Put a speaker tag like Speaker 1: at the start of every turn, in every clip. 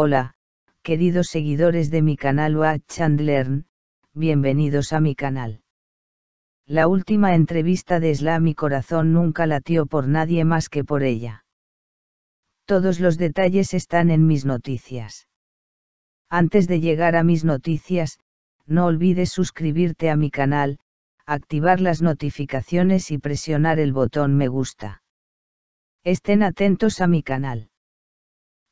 Speaker 1: Hola, queridos seguidores de mi canal Watch and Learn, bienvenidos a mi canal. La última entrevista de Sla mi corazón nunca latió por nadie más que por ella. Todos los detalles están en mis noticias. Antes de llegar a mis noticias, no olvides suscribirte a mi canal, activar las notificaciones y presionar el botón me gusta. Estén atentos a mi canal.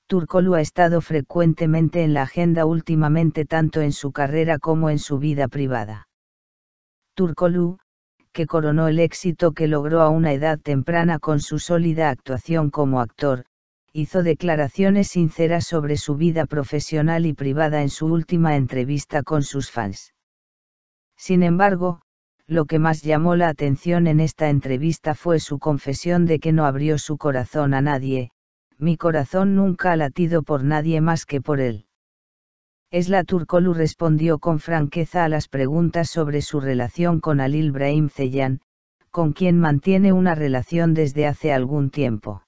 Speaker 1: Turcolu ha estado frecuentemente en la agenda últimamente tanto en su carrera como en su vida privada. Turcolu, que coronó el éxito que logró a una edad temprana con su sólida actuación como actor, hizo declaraciones sinceras sobre su vida profesional y privada en su última entrevista con sus fans. Sin embargo, lo que más llamó la atención en esta entrevista fue su confesión de que no abrió su corazón a nadie, mi corazón nunca ha latido por nadie más que por él. Esla Turkolu respondió con franqueza a las preguntas sobre su relación con Alil Brahim Zeyan, con quien mantiene una relación desde hace algún tiempo.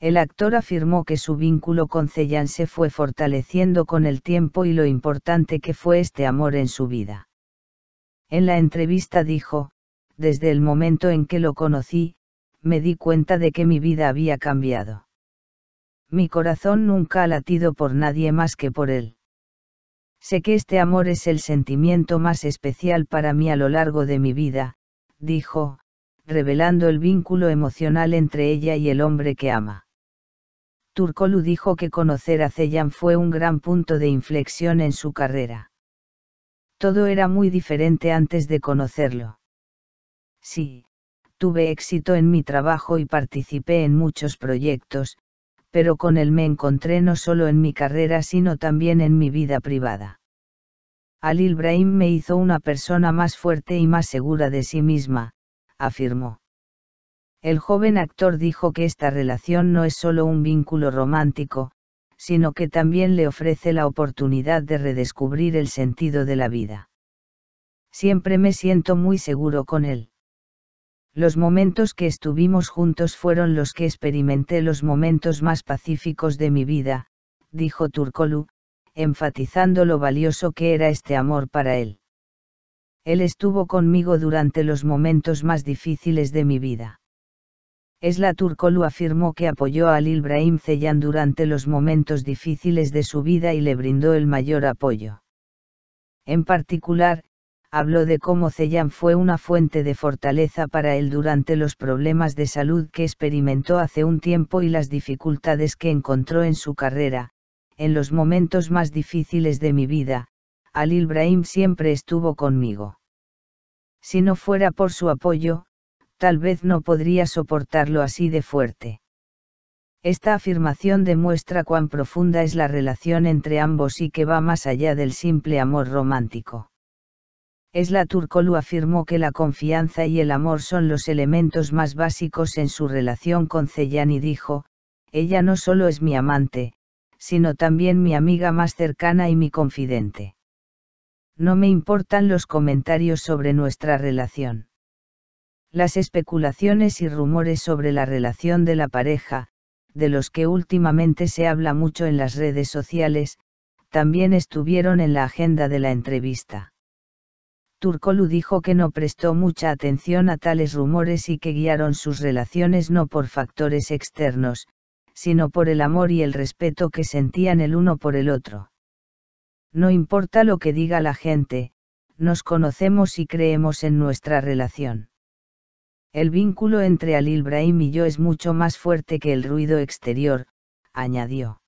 Speaker 1: El actor afirmó que su vínculo con Zeyan se fue fortaleciendo con el tiempo y lo importante que fue este amor en su vida. En la entrevista dijo, desde el momento en que lo conocí, me di cuenta de que mi vida había cambiado mi corazón nunca ha latido por nadie más que por él. Sé que este amor es el sentimiento más especial para mí a lo largo de mi vida, dijo, revelando el vínculo emocional entre ella y el hombre que ama. Turcolu dijo que conocer a Ceyan fue un gran punto de inflexión en su carrera. Todo era muy diferente antes de conocerlo. Sí, tuve éxito en mi trabajo y participé en muchos proyectos, pero con él me encontré no solo en mi carrera sino también en mi vida privada. Al Brahim me hizo una persona más fuerte y más segura de sí misma, afirmó. El joven actor dijo que esta relación no es solo un vínculo romántico, sino que también le ofrece la oportunidad de redescubrir el sentido de la vida. Siempre me siento muy seguro con él. Los momentos que estuvimos juntos fueron los que experimenté los momentos más pacíficos de mi vida, dijo Turcolu, enfatizando lo valioso que era este amor para él. Él estuvo conmigo durante los momentos más difíciles de mi vida. Esla Turcolu afirmó que apoyó al Ibrahim Brahim durante los momentos difíciles de su vida y le brindó el mayor apoyo. En particular, habló de cómo Zeyan fue una fuente de fortaleza para él durante los problemas de salud que experimentó hace un tiempo y las dificultades que encontró en su carrera, en los momentos más difíciles de mi vida, Al Ibrahim siempre estuvo conmigo. Si no fuera por su apoyo, tal vez no podría soportarlo así de fuerte. Esta afirmación demuestra cuán profunda es la relación entre ambos y que va más allá del simple amor romántico. Esla Turcolu afirmó que la confianza y el amor son los elementos más básicos en su relación con Ceyan y dijo, ella no solo es mi amante, sino también mi amiga más cercana y mi confidente. No me importan los comentarios sobre nuestra relación. Las especulaciones y rumores sobre la relación de la pareja, de los que últimamente se habla mucho en las redes sociales, también estuvieron en la agenda de la entrevista. Turcolu dijo que no prestó mucha atención a tales rumores y que guiaron sus relaciones no por factores externos, sino por el amor y el respeto que sentían el uno por el otro. No importa lo que diga la gente, nos conocemos y creemos en nuestra relación. El vínculo entre Al Ibrahim y yo es mucho más fuerte que el ruido exterior, añadió.